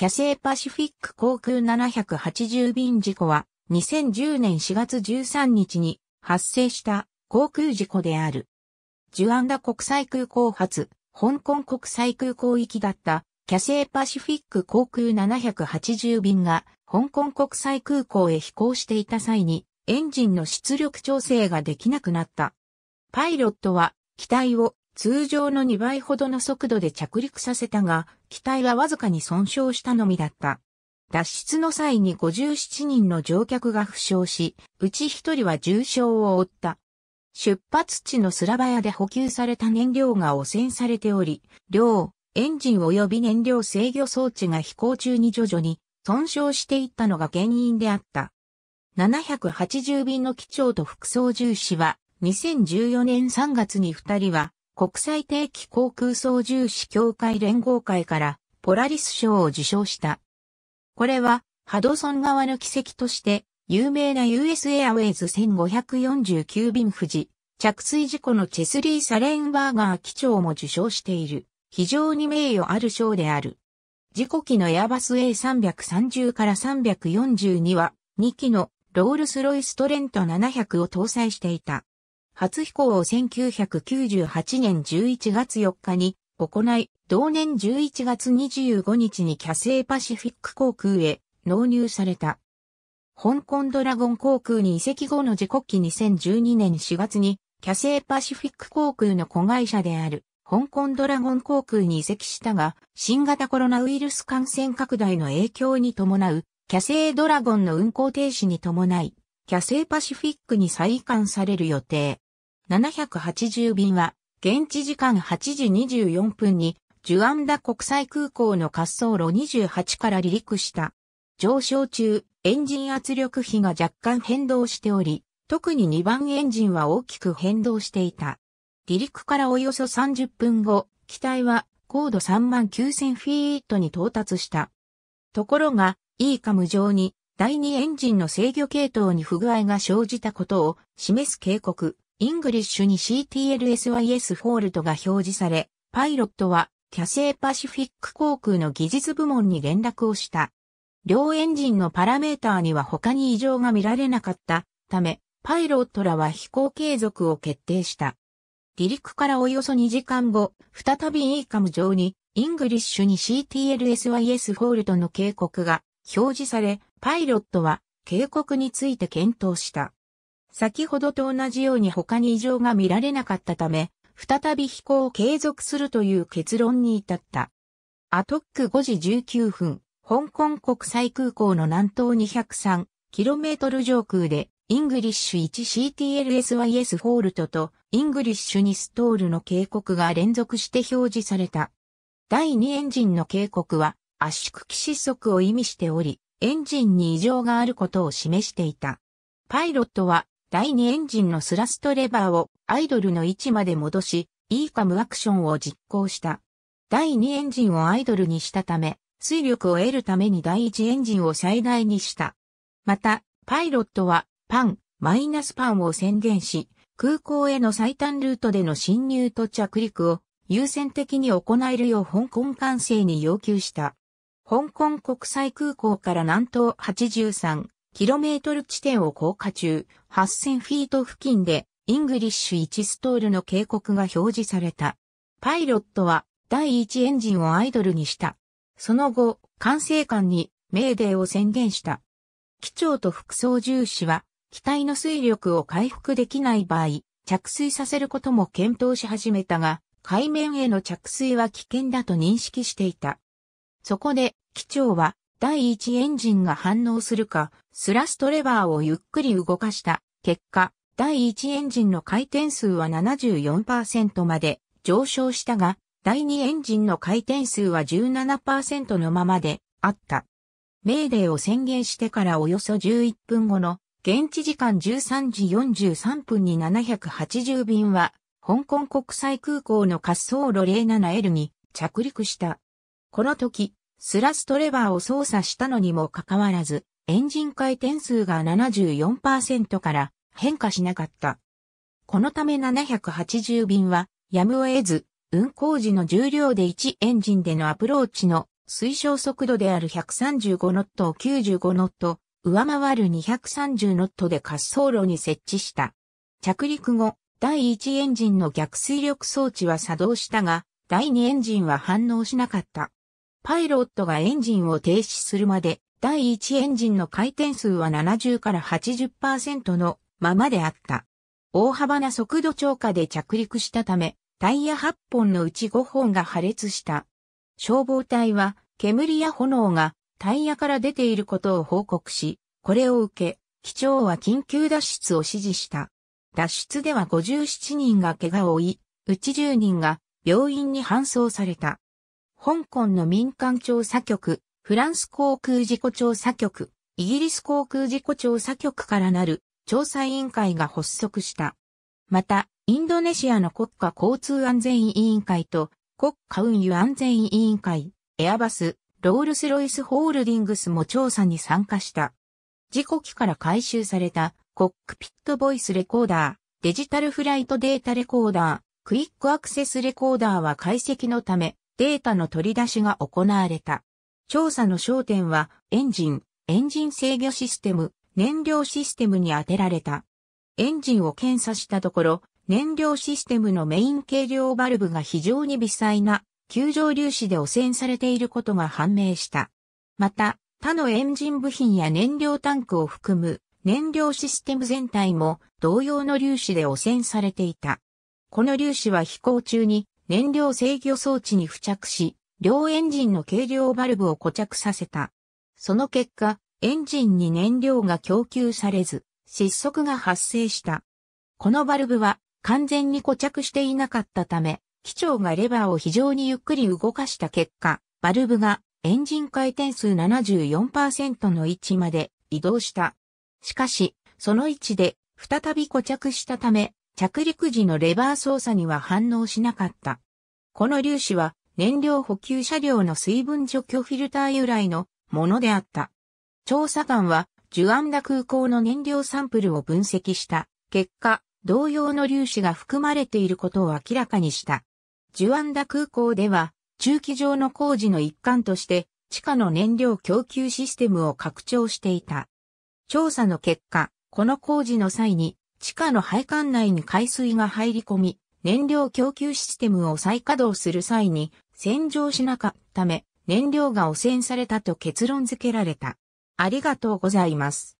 キャセイパシフィック航空780便事故は2010年4月13日に発生した航空事故である。ジュアンダ国際空港発、香港国際空港行きだったキャセイパシフィック航空780便が香港国際空港へ飛行していた際にエンジンの出力調整ができなくなった。パイロットは機体を通常の2倍ほどの速度で着陸させたが、機体はわずかに損傷したのみだった。脱出の際に57人の乗客が負傷し、うち1人は重傷を負った。出発地のスラバヤで補給された燃料が汚染されており、両、エンジン及び燃料制御装置が飛行中に徐々に損傷していったのが原因であった。780便の機長と副操縦士は、2014年3月に2人は国際定期航空操縦士協会連合会からポラリス賞を受賞した。これはハドソン側の奇跡として有名な US エアウェイズ1549便富士着水事故のチェスリー・サレンバーガー機長も受賞している非常に名誉ある賞である。事故機のエアバス A330 から342は2機のロールスロイストレント700を搭載していた。初飛行を1998年11月4日に行い、同年11月25日にキャセイパシフィック航空へ納入された。香港ドラゴン航空に移籍後の時刻期2012年4月に、キャセイパシフィック航空の子会社である、香港ドラゴン航空に移籍したが、新型コロナウイルス感染拡大の影響に伴う、キャセイドラゴンの運航停止に伴い、キャセイパシフィックに再移管される予定。780便は、現地時間8時24分に、ジュアンダ国際空港の滑走路28から離陸した。上昇中、エンジン圧力比が若干変動しており、特に2番エンジンは大きく変動していた。離陸からおよそ30分後、機体は高度39000フィートに到達した。ところが、イーカム上に第2エンジンの制御系統に不具合が生じたことを示す警告、イングリッシュに CTLSYS フォールトが表示され、パイロットはキャセイパシフィック航空の技術部門に連絡をした。両エンジンのパラメーターには他に異常が見られなかったため、パイロットらは飛行継続を決定した。離陸からおよそ2時間後、再び ECAM 上に、イングリッシュに CTLSYS フォールトの警告が表示され、パイロットは警告について検討した。先ほどと同じように他に異常が見られなかったため、再び飛行を継続するという結論に至った。アトック5時19分、香港国際空港の南東 203km 上空で、イングリッシュ 1CTLSYS フォールトと、イングリッシュにストールの警告が連続して表示された。第2エンジンの警告は、圧縮機失速を意味しており、エンジンに異常があることを示していた。パイロットは第2エンジンのスラストレバーをアイドルの位置まで戻し、イーカムアクションを実行した。第2エンジンをアイドルにしたため、水力を得るために第1エンジンを最大にした。また、パイロットは、パン、マイナスパンを宣言し、空港への最短ルートでの侵入と着陸を優先的に行えるよう香港管制に要求した。香港国際空港から南東83、キロメートル地点を降下中、8000フィート付近で、イングリッシュ1ストールの警告が表示された。パイロットは、第1エンジンをアイドルにした。その後、管制官に、メーデーを宣言した。機長と副操縦士は、機体の水力を回復できない場合、着水させることも検討し始めたが、海面への着水は危険だと認識していた。そこで、機長は第一エンジンが反応するか、スラストレバーをゆっくり動かした結果、第一エンジンの回転数は74%まで上昇したが、第二エンジンの回転数は17%のままであった。命令を宣言してからおよそ11分後の現地時間13時43分に780便は、香港国際空港の滑走路 07L に着陸した。この時、スラストレバーを操作したのにもかかわらず、エンジン回転数が74%から変化しなかった。このため780便は、やむを得ず、運行時の重量で1エンジンでのアプローチの推奨速度である135ノットを95ノット、上回る230ノットで滑走路に設置した。着陸後、第1エンジンの逆水力装置は作動したが、第2エンジンは反応しなかった。パイロットがエンジンを停止するまで、第1エンジンの回転数は70から80%のままであった。大幅な速度超過で着陸したため、タイヤ8本のうち5本が破裂した。消防隊は、煙や炎がタイヤから出ていることを報告し、これを受け、機長は緊急脱出を指示した。脱出では57人が怪我を負い、うち10人が病院に搬送された。香港の民間調査局、フランス航空事故調査局、イギリス航空事故調査局からなる調査委員会が発足した。また、インドネシアの国家交通安全委員会と国家運輸安全委員会、エアバス、ロールスロイスホールディングスも調査に参加した。事故機から回収されたコックピットボイスレコーダー、デジタルフライトデータレコーダー、クイックアクセスレコーダーは解析のためデータの取り出しが行われた。調査の焦点は、エンジン、エンジン制御システム、燃料システムに当てられた。エンジンを検査したところ、燃料システムのメイン軽量バルブが非常に微細な、球状粒子で汚染されていることが判明した。また、他のエンジン部品や燃料タンクを含む燃料システム全体も同様の粒子で汚染されていた。この粒子は飛行中に燃料制御装置に付着し、両エンジンの軽量バルブを固着させた。その結果、エンジンに燃料が供給されず、失速が発生した。このバルブは完全に固着していなかったため、機長がレバーを非常にゆっくり動かした結果、バルブがエンジン回転数74%の位置まで移動した。しかし、その位置で再び固着したため、着陸時のレバー操作には反応しなかった。この粒子は燃料補給車両の水分除去フィルター由来のものであった。調査官は、ジュアンダ空港の燃料サンプルを分析した。結果、同様の粒子が含まれていることを明らかにした。ジュアンダ空港では、駐機場の工事の一環として、地下の燃料供給システムを拡張していた。調査の結果、この工事の際に、地下の配管内に海水が入り込み、燃料供給システムを再稼働する際に洗浄しなかったため、燃料が汚染されたと結論付けられた。ありがとうございます。